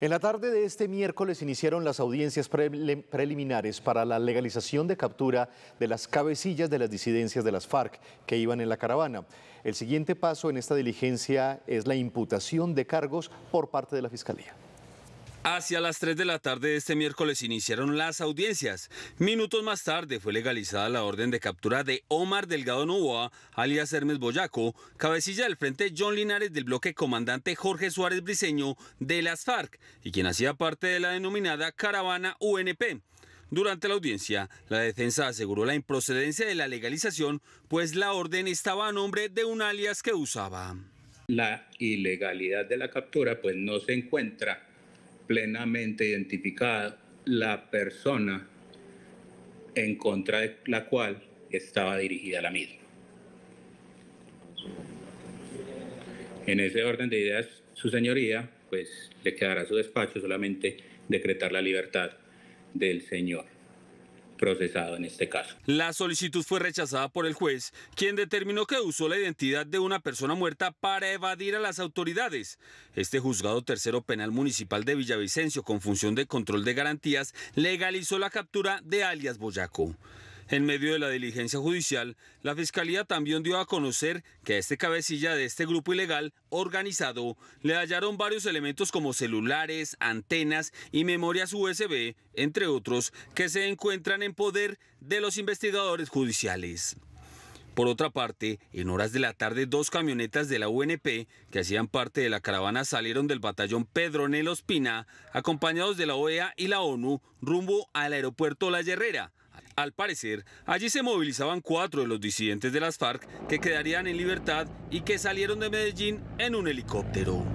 En la tarde de este miércoles iniciaron las audiencias preliminares para la legalización de captura de las cabecillas de las disidencias de las FARC que iban en la caravana. El siguiente paso en esta diligencia es la imputación de cargos por parte de la Fiscalía. Hacia las 3 de la tarde de este miércoles iniciaron las audiencias. Minutos más tarde fue legalizada la orden de captura de Omar Delgado Novoa, alias Hermes Boyaco, cabecilla del frente John Linares del bloque comandante Jorge Suárez Briceño de las FARC y quien hacía parte de la denominada caravana UNP. Durante la audiencia, la defensa aseguró la improcedencia de la legalización, pues la orden estaba a nombre de un alias que usaba. La ilegalidad de la captura pues no se encuentra plenamente identificada la persona en contra de la cual estaba dirigida la misma. En ese orden de ideas, su señoría, pues le quedará a su despacho solamente decretar la libertad del señor procesado en este caso. La solicitud fue rechazada por el juez, quien determinó que usó la identidad de una persona muerta para evadir a las autoridades. Este juzgado tercero penal municipal de Villavicencio, con función de control de garantías, legalizó la captura de alias Boyaco. En medio de la diligencia judicial, la Fiscalía también dio a conocer que a este cabecilla de este grupo ilegal organizado le hallaron varios elementos como celulares, antenas y memorias USB, entre otros, que se encuentran en poder de los investigadores judiciales. Por otra parte, en horas de la tarde, dos camionetas de la UNP que hacían parte de la caravana salieron del batallón Pedro Nelo Espina, acompañados de la OEA y la ONU, rumbo al aeropuerto La Herrera, al parecer, allí se movilizaban cuatro de los disidentes de las FARC que quedarían en libertad y que salieron de Medellín en un helicóptero.